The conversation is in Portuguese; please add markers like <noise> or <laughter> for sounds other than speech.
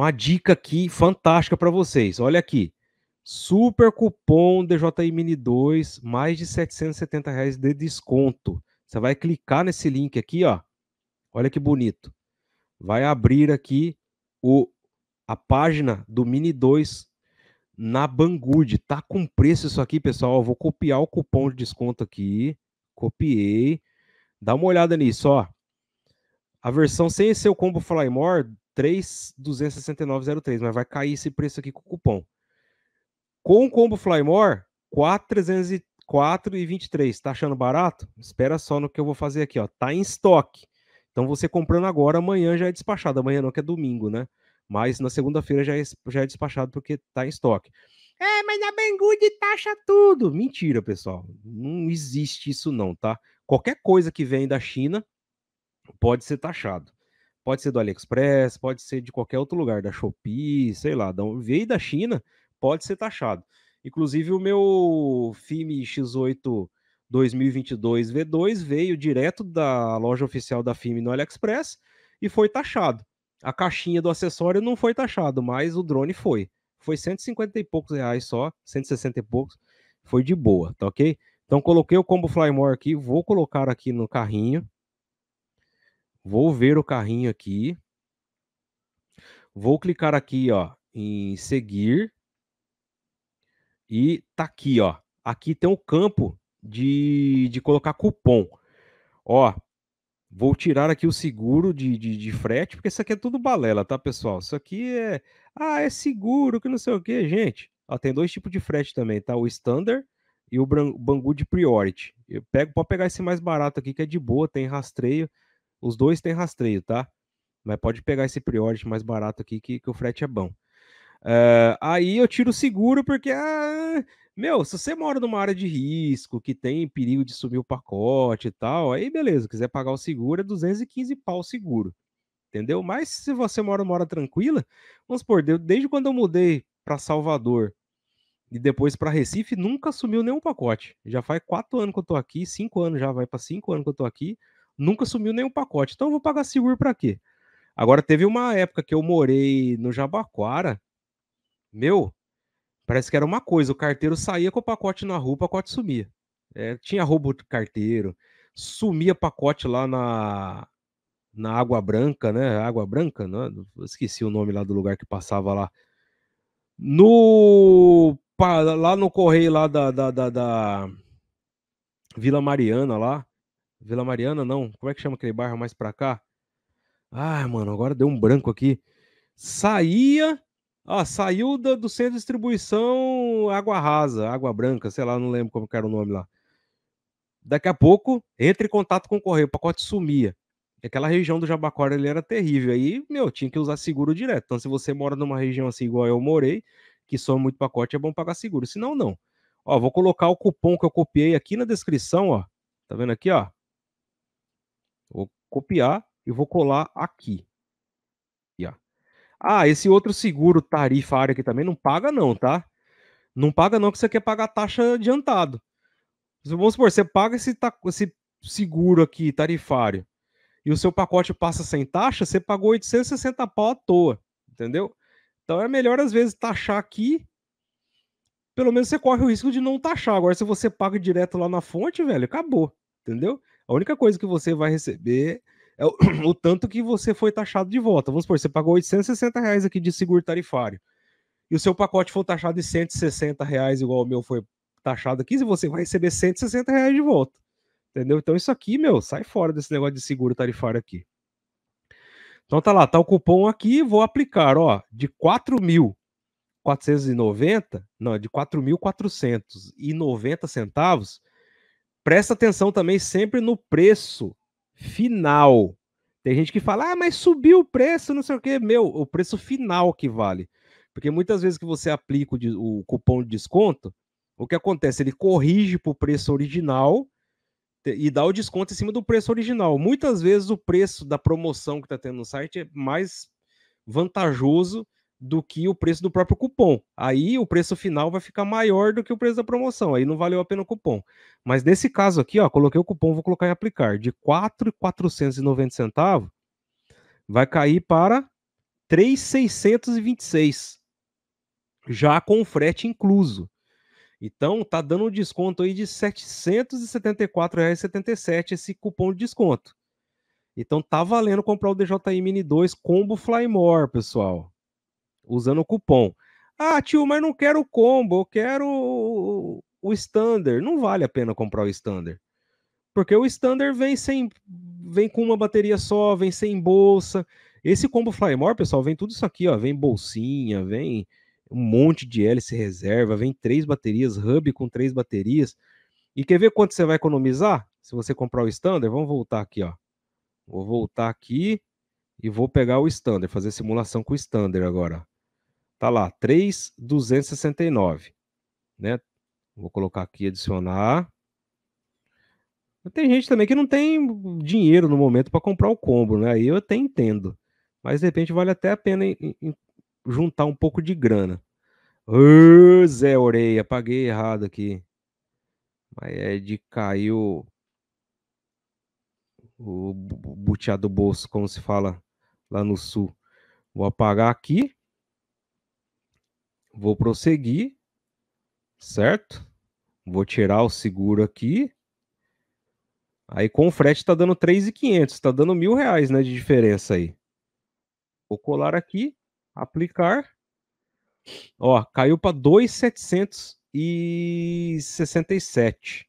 uma dica aqui fantástica para vocês. Olha aqui. Super cupom DJI Mini 2, mais de 770 reais de desconto. Você vai clicar nesse link aqui, ó. Olha que bonito. Vai abrir aqui o, a página do Mini 2 na Banggood. Tá com preço isso aqui, pessoal. Eu vou copiar o cupom de desconto aqui. Copiei. Dá uma olhada nisso, ó. A versão sem esse combo Flymore 3,269,03, mas vai cair esse preço aqui com o cupom. Com o combo Flymore, 4,323. Tá achando barato? Espera só no que eu vou fazer aqui, ó. Tá em estoque. Então você comprando agora, amanhã já é despachado. Amanhã não, que é domingo, né? Mas na segunda-feira já é, já é despachado porque tá em estoque. É, mas na Banggood taxa tudo. Mentira, pessoal. Não existe isso não, tá? Qualquer coisa que vem da China pode ser taxado. Pode ser do AliExpress, pode ser de qualquer outro lugar, da Shopee, sei lá, da, veio da China, pode ser taxado. Inclusive o meu FIME X8 2022 V2 veio direto da loja oficial da FIME no AliExpress e foi taxado. A caixinha do acessório não foi taxado, mas o drone foi. Foi 150 e poucos reais só, 160 e poucos. Foi de boa, tá ok? Então coloquei o combo Flymore aqui, vou colocar aqui no carrinho Vou ver o carrinho aqui. Vou clicar aqui, ó, em seguir. E tá aqui, ó. Aqui tem um campo de, de colocar cupom. Ó, vou tirar aqui o seguro de, de, de frete, porque isso aqui é tudo balela, tá, pessoal? Isso aqui é. Ah, é seguro, que não sei o que, gente. Ó, tem dois tipos de frete também, tá? O standard e o Bangu de Priority. Eu pego, pode pegar esse mais barato aqui, que é de boa, tem rastreio. Os dois têm rastreio, tá? Mas pode pegar esse priority mais barato aqui que, que o frete é bom. Uh, aí eu tiro seguro porque, ah, meu, se você mora numa área de risco, que tem perigo de sumir o pacote e tal, aí beleza, quiser pagar o seguro é 215 pau seguro, entendeu? Mas se você mora numa área tranquila, vamos supor, desde quando eu mudei para Salvador e depois para Recife, nunca sumiu nenhum pacote. Já faz quatro anos que eu tô aqui, cinco anos já, vai para cinco anos que eu tô aqui, nunca sumiu nenhum pacote. Então eu vou pagar seguro para quê? Agora teve uma época que eu morei no Jabaquara. Meu, parece que era uma coisa, o carteiro saía com o pacote na rua, o pacote sumia. É, tinha roubo de carteiro, sumia pacote lá na na Água Branca, né? Água Branca, né? esqueci o nome lá do lugar que passava lá. No lá no correio lá da, da, da, da Vila Mariana lá, Vila Mariana, não. Como é que chama aquele bairro mais pra cá? Ah, mano, agora deu um branco aqui. Saía. Ah, saiu da, do centro de distribuição Água Rasa, Água Branca, sei lá, não lembro como era o nome lá. Daqui a pouco, entra em contato com o correio, o pacote sumia. Aquela região do Jabaquara ele era terrível. Aí, meu, tinha que usar seguro direto. Então, se você mora numa região assim igual eu morei, que soma muito pacote, é bom pagar seguro. Se não, não. Ó, vou colocar o cupom que eu copiei aqui na descrição, ó. Tá vendo aqui, ó? Vou copiar e vou colar aqui. Ah, esse outro seguro tarifário aqui também não paga não, tá? Não paga não que você quer pagar taxa adiantado. Vamos supor, você paga esse, esse seguro aqui tarifário e o seu pacote passa sem taxa, você pagou 860 pau à toa, entendeu? Então é melhor às vezes taxar aqui, pelo menos você corre o risco de não taxar. Agora se você paga direto lá na fonte, velho, acabou, entendeu? A única coisa que você vai receber é o, <clears throat> o tanto que você foi taxado de volta. Vamos supor, você pagou 860 reais aqui de seguro tarifário. E o seu pacote foi taxado de 160 reais, igual o meu foi taxado aqui, e você vai receber 160 reais de volta. Entendeu? Então isso aqui, meu, sai fora desse negócio de seguro tarifário aqui. Então tá lá, tá o cupom aqui, vou aplicar, ó, de 4.490, não, de 4.490 centavos, presta atenção também sempre no preço final. Tem gente que fala, ah, mas subiu o preço, não sei o quê. Meu, o preço final que vale. Porque muitas vezes que você aplica o, o cupom de desconto, o que acontece? Ele corrige para o preço original e dá o desconto em cima do preço original. Muitas vezes o preço da promoção que está tendo no site é mais vantajoso do que o preço do próprio cupom. Aí o preço final vai ficar maior do que o preço da promoção, aí não valeu a pena o cupom. Mas nesse caso aqui, ó, coloquei o cupom, vou colocar em aplicar, de R$ 4,490 centavos vai cair para 3,626, já com frete incluso. Então tá dando um desconto aí de R$ 774,77 esse cupom de desconto. Então tá valendo comprar o DJI Mini 2 combo Flymore, pessoal usando o cupom. Ah, tio, mas não quero o combo, eu quero o, o standard. Não vale a pena comprar o standard. Porque o standard vem sem vem com uma bateria só, vem sem bolsa. Esse combo Flymore, pessoal, vem tudo isso aqui, ó, vem bolsinha, vem um monte de hélice reserva, vem três baterias, hub com três baterias. E quer ver quanto você vai economizar? Se você comprar o standard, vamos voltar aqui, ó. Vou voltar aqui e vou pegar o standard, fazer simulação com o standard agora. Tá lá, 3,269, né? Vou colocar aqui, adicionar. Tem gente também que não tem dinheiro no momento para comprar o combo, né? Aí eu até entendo. Mas de repente vale até a pena em, em, juntar um pouco de grana. Ô, Zé Oreia, paguei errado aqui. Mas é de cair o, o buteado do bolso, como se fala lá no sul. Vou apagar aqui. Vou prosseguir, certo? Vou tirar o seguro aqui. Aí com o frete está dando 3,500, está dando mil reais né, de diferença aí. Vou colar aqui, aplicar. Ó, caiu para 2,767.